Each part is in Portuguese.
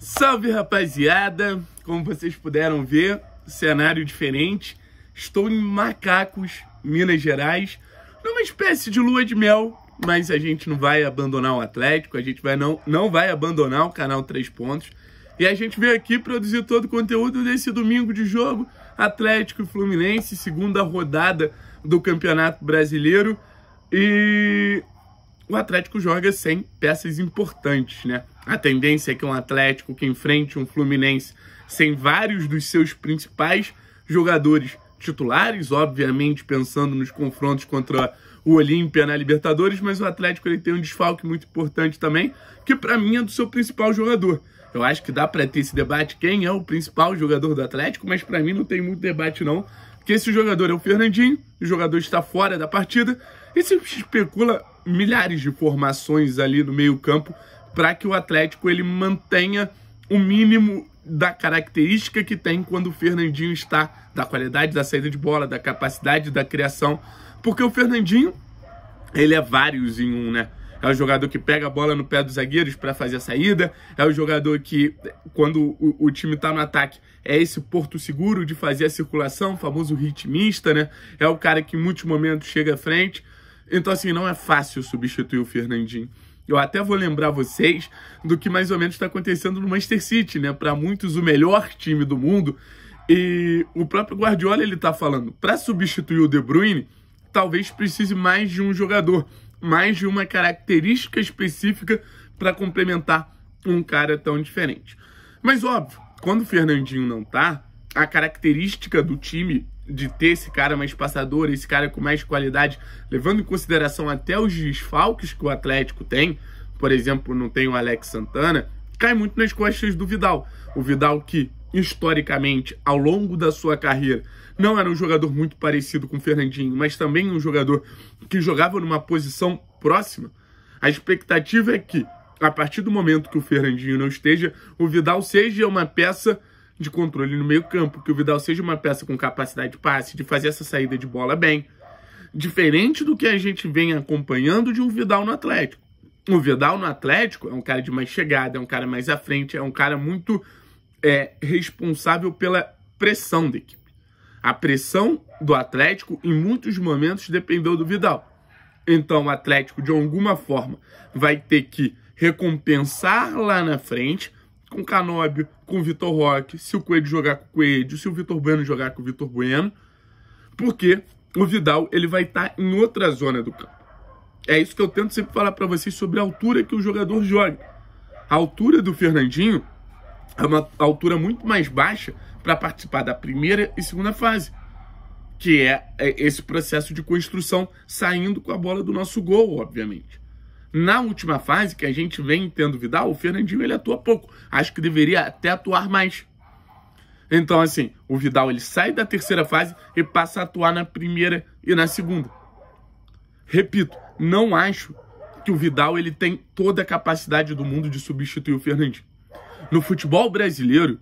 Salve rapaziada! Como vocês puderam ver, cenário diferente. Estou em Macacos, Minas Gerais, numa espécie de lua de mel, mas a gente não vai abandonar o Atlético, a gente vai não, não vai abandonar o canal Três Pontos. E a gente veio aqui produzir todo o conteúdo desse domingo de jogo Atlético e Fluminense, segunda rodada do Campeonato Brasileiro. E o Atlético joga sem peças importantes, né? A tendência é que um Atlético que enfrente um Fluminense sem vários dos seus principais jogadores titulares, obviamente pensando nos confrontos contra o Olímpia na Libertadores, mas o Atlético ele tem um desfalque muito importante também, que para mim é do seu principal jogador. Eu acho que dá para ter esse debate quem é o principal jogador do Atlético, mas para mim não tem muito debate não, porque esse jogador é o Fernandinho, o jogador está fora da partida e se especula milhares de formações ali no meio-campo para que o Atlético ele mantenha o mínimo da característica que tem quando o Fernandinho está, da qualidade da saída de bola, da capacidade da criação, porque o Fernandinho ele é vários em um, né? É o jogador que pega a bola no pé dos zagueiros para fazer a saída. É o jogador que, quando o, o time está no ataque, é esse porto seguro de fazer a circulação, famoso ritmista, né? É o cara que em muitos momentos chega à frente. Então, assim, não é fácil substituir o Fernandinho. Eu até vou lembrar vocês do que mais ou menos está acontecendo no Manchester City, né? Para muitos o melhor time do mundo. E o próprio Guardiola ele tá falando, para substituir o De Bruyne, talvez precise mais de um jogador, mais de uma característica específica para complementar um cara tão diferente. Mas óbvio, quando o Fernandinho não tá, a característica do time de ter esse cara mais passador, esse cara com mais qualidade, levando em consideração até os desfalques que o Atlético tem, por exemplo, não tem o Alex Santana, cai muito nas costas do Vidal. O Vidal que, historicamente, ao longo da sua carreira, não era um jogador muito parecido com o Fernandinho, mas também um jogador que jogava numa posição próxima. A expectativa é que, a partir do momento que o Fernandinho não esteja, o Vidal seja uma peça de controle no meio-campo, que o Vidal seja uma peça com capacidade de passe, de fazer essa saída de bola bem. Diferente do que a gente vem acompanhando de um Vidal no Atlético. O Vidal no Atlético é um cara de mais chegada, é um cara mais à frente, é um cara muito é, responsável pela pressão da equipe. A pressão do Atlético, em muitos momentos, dependeu do Vidal. Então o Atlético, de alguma forma, vai ter que recompensar lá na frente com Canóbio, com Vitor Roque, se o Coelho jogar com o Coelho, se o Vitor Bueno jogar com o Vitor Bueno, porque o Vidal ele vai estar tá em outra zona do campo. É isso que eu tento sempre falar para vocês sobre a altura que o jogador joga. A altura do Fernandinho é uma altura muito mais baixa para participar da primeira e segunda fase, que é, é esse processo de construção saindo com a bola do nosso gol, obviamente. Na última fase, que a gente vem tendo Vidal, o Fernandinho ele atua pouco. Acho que deveria até atuar mais. Então, assim, o Vidal ele sai da terceira fase e passa a atuar na primeira e na segunda. Repito, não acho que o Vidal ele tem toda a capacidade do mundo de substituir o Fernandinho. No futebol brasileiro,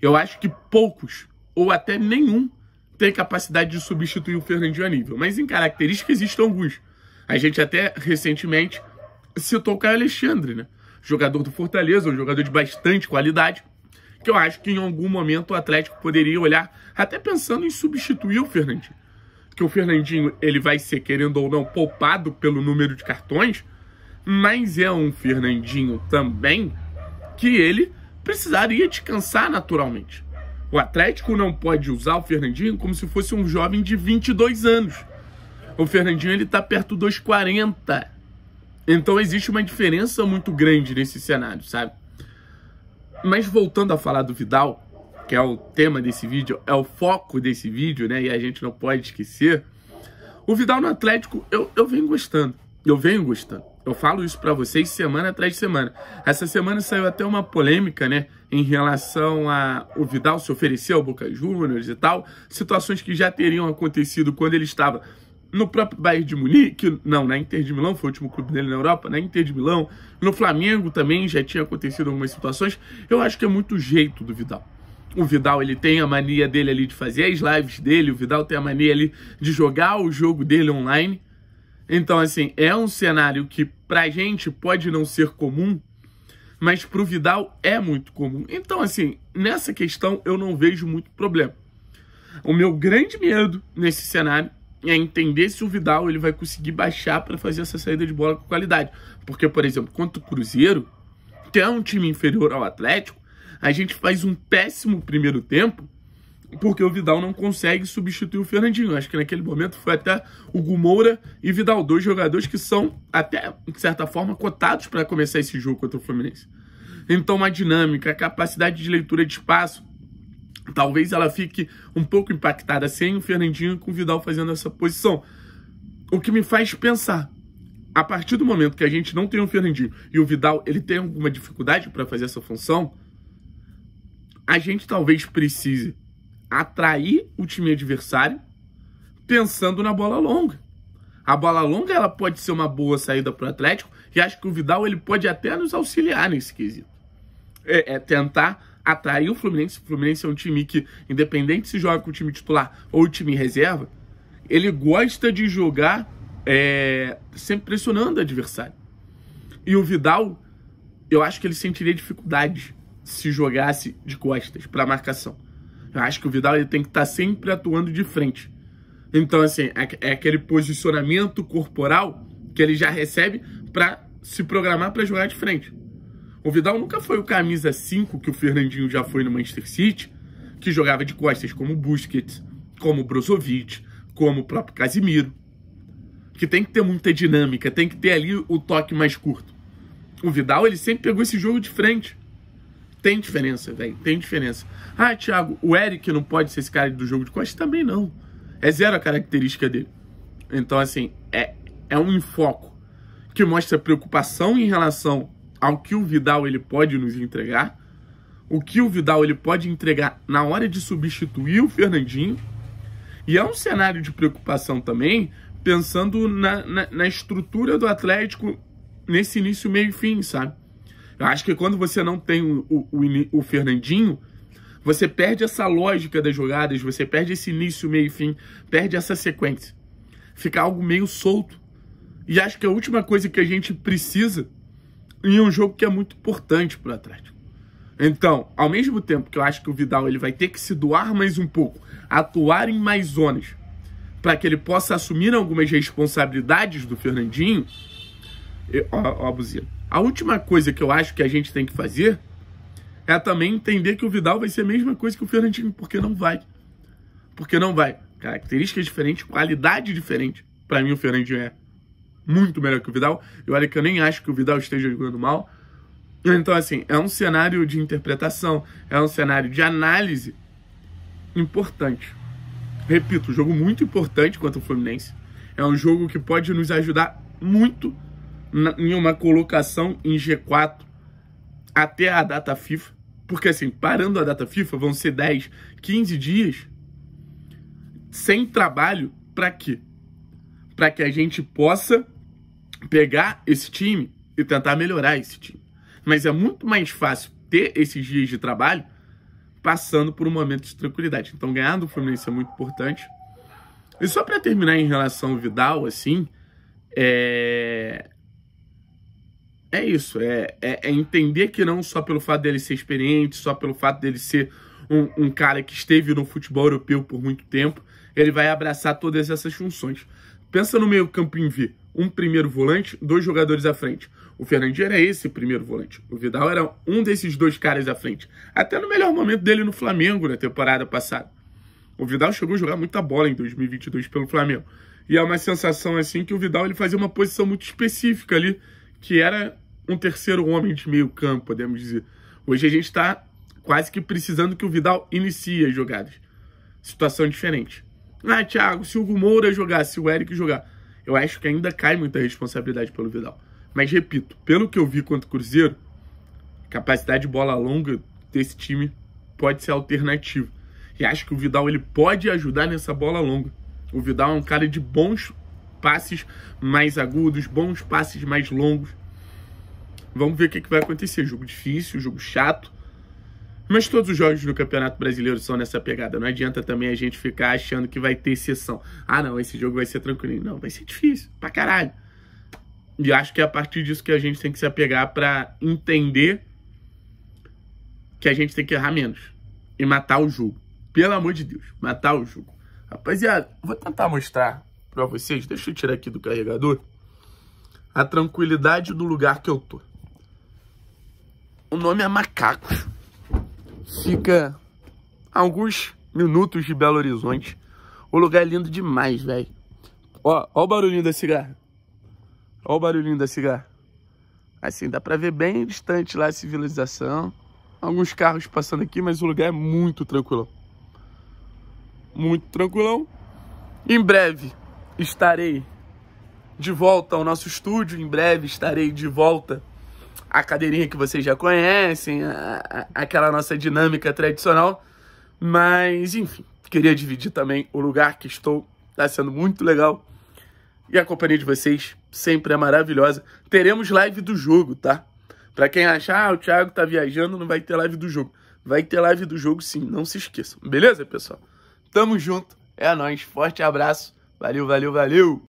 eu acho que poucos ou até nenhum tem capacidade de substituir o Fernandinho a nível, mas em características existem alguns. A gente até recentemente citou o Caio é Alexandre, né? Jogador do Fortaleza, um jogador de bastante qualidade, que eu acho que em algum momento o Atlético poderia olhar, até pensando em substituir o Fernandinho. Que o Fernandinho, ele vai ser, querendo ou não, poupado pelo número de cartões, mas é um Fernandinho também que ele precisaria descansar naturalmente. O Atlético não pode usar o Fernandinho como se fosse um jovem de 22 anos. O Fernandinho ele tá perto dos 40. Então existe uma diferença muito grande nesse cenário, sabe? Mas voltando a falar do Vidal, que é o tema desse vídeo, é o foco desse vídeo, né? E a gente não pode esquecer. O Vidal no Atlético, eu, eu venho gostando. Eu venho gostando. Eu falo isso para vocês semana atrás de semana. Essa semana saiu até uma polêmica, né? Em relação a o Vidal se oferecer ao Boca Juniors e tal. Situações que já teriam acontecido quando ele estava no próprio Bayern de Munique, não, na né? Inter de Milão, foi o último clube dele na Europa, na né? Inter de Milão, no Flamengo também já tinha acontecido algumas situações. Eu acho que é muito jeito do Vidal. O Vidal ele tem a mania dele ali de fazer as lives dele, o Vidal tem a mania ali de jogar o jogo dele online. Então, assim, é um cenário que pra gente pode não ser comum, mas pro Vidal é muito comum. Então, assim, nessa questão eu não vejo muito problema. O meu grande medo nesse cenário é entender se o Vidal ele vai conseguir baixar para fazer essa saída de bola com qualidade. Porque, por exemplo, contra o Cruzeiro, que é um time inferior ao Atlético, a gente faz um péssimo primeiro tempo porque o Vidal não consegue substituir o Fernandinho. Acho que naquele momento foi até o Gumoura e Vidal, dois jogadores que são, até de certa forma, cotados para começar esse jogo contra o Fluminense. Então, uma dinâmica, a capacidade de leitura de espaço Talvez ela fique um pouco impactada sem o Fernandinho e com o Vidal fazendo essa posição. O que me faz pensar, a partir do momento que a gente não tem o Fernandinho e o Vidal ele tem alguma dificuldade para fazer essa função, a gente talvez precise atrair o time adversário pensando na bola longa. A bola longa ela pode ser uma boa saída para o Atlético e acho que o Vidal ele pode até nos auxiliar nesse quesito. é, é tentar atrair o Fluminense, o Fluminense é um time que, independente se joga com o time titular ou o time reserva, ele gosta de jogar é, sempre pressionando o adversário. E o Vidal, eu acho que ele sentiria dificuldade se jogasse de costas para marcação. Eu acho que o Vidal ele tem que estar tá sempre atuando de frente. Então, assim, é, é aquele posicionamento corporal que ele já recebe para se programar para jogar de frente. O Vidal nunca foi o camisa 5 que o Fernandinho já foi no Manchester City, que jogava de costas como Busquets, como Brozovic, como o próprio Casimiro. Que tem que ter muita dinâmica, tem que ter ali o toque mais curto. O Vidal, ele sempre pegou esse jogo de frente. Tem diferença, velho, tem diferença. Ah, Thiago, o Eric não pode ser esse cara do jogo de costas? Também não. É zero a característica dele. Então, assim, é, é um enfoque que mostra preocupação em relação ao que o Vidal ele pode nos entregar, o que o Vidal ele pode entregar na hora de substituir o Fernandinho. E é um cenário de preocupação também, pensando na, na, na estrutura do Atlético nesse início, meio e fim, sabe? Eu acho que quando você não tem o, o, o, o Fernandinho, você perde essa lógica das jogadas, você perde esse início, meio e fim, perde essa sequência. Fica algo meio solto. E acho que a última coisa que a gente precisa em um jogo que é muito importante para o Atlético. Então, ao mesmo tempo que eu acho que o Vidal ele vai ter que se doar mais um pouco, atuar em mais zonas, para que ele possa assumir algumas responsabilidades do Fernandinho, eu, ó, ó, buzina. A última coisa que eu acho que a gente tem que fazer é também entender que o Vidal vai ser a mesma coisa que o Fernandinho, porque não vai. Porque não vai. Características diferentes, qualidade diferente. Para mim, o Fernandinho é muito melhor que o Vidal. E olha que eu nem acho que o Vidal esteja jogando mal. Então, assim, é um cenário de interpretação, é um cenário de análise importante. Repito, jogo muito importante contra o Fluminense. É um jogo que pode nos ajudar muito em uma colocação em G4 até a data FIFA. Porque, assim, parando a data FIFA, vão ser 10, 15 dias sem trabalho para quê? Para que a gente possa pegar esse time e tentar melhorar esse time. Mas é muito mais fácil ter esses dias de trabalho passando por um momento de tranquilidade. Então, ganhar do Fluminense é muito importante. E só para terminar em relação ao Vidal, assim, é. É isso, é, é, é, entender que não só pelo fato dele ser experiente, só pelo fato dele ser um, um cara que esteve no futebol europeu por muito tempo, ele vai abraçar todas essas funções. Pensa no meio campo em V um primeiro volante, dois jogadores à frente. O Fernandinho era esse primeiro volante. O Vidal era um desses dois caras à frente. Até no melhor momento dele no Flamengo na temporada passada. O Vidal chegou a jogar muita bola em 2022 pelo Flamengo. E é uma sensação assim que o Vidal ele fazia uma posição muito específica ali, que era um terceiro homem de meio campo, podemos dizer. Hoje a gente está quase que precisando que o Vidal inicie as jogadas. Situação diferente. Ah, Thiago, se o Hugo Moura jogar, se o Eric jogar eu acho que ainda cai muita responsabilidade pelo Vidal. Mas repito, pelo que eu vi contra o Cruzeiro, capacidade de bola longa desse time pode ser alternativa. E acho que o Vidal ele pode ajudar nessa bola longa. O Vidal é um cara de bons passes mais agudos, bons passes mais longos. Vamos ver o que, é que vai acontecer. Jogo difícil, jogo chato. Mas todos os jogos do Campeonato Brasileiro são nessa pegada. Não adianta também a gente ficar achando que vai ter exceção. Ah, não, esse jogo vai ser tranquilo. Não, vai ser difícil, pra caralho. E acho que é a partir disso que a gente tem que se apegar para entender que a gente tem que errar menos e matar o jogo. Pelo amor de Deus, matar o jogo. Rapaziada, vou tentar mostrar para vocês. Deixa eu tirar aqui do carregador a tranquilidade do lugar que eu tô. O nome é Macacos. Fica a alguns minutos de Belo Horizonte. O lugar é lindo demais, velho. Ó, ó o barulhinho da cigarra. Ó o barulhinho da cigarra. Assim, dá pra ver bem distante lá a civilização. Alguns carros passando aqui, mas o lugar é muito tranquilão. Muito tranquilão. Em breve estarei de volta ao nosso estúdio. Em breve estarei de volta a cadeirinha que vocês já conhecem, a, a, aquela nossa dinâmica tradicional. Mas, enfim, queria dividir também o lugar que estou. Está sendo muito legal. E a companhia de vocês sempre é maravilhosa. Teremos live do jogo, tá? Para quem achar, ah, o Thiago tá viajando, não vai ter live do jogo. Vai ter live do jogo sim, não se esqueçam. Beleza, pessoal? Tamo junto. É nóis. Forte abraço. Valeu, valeu, valeu.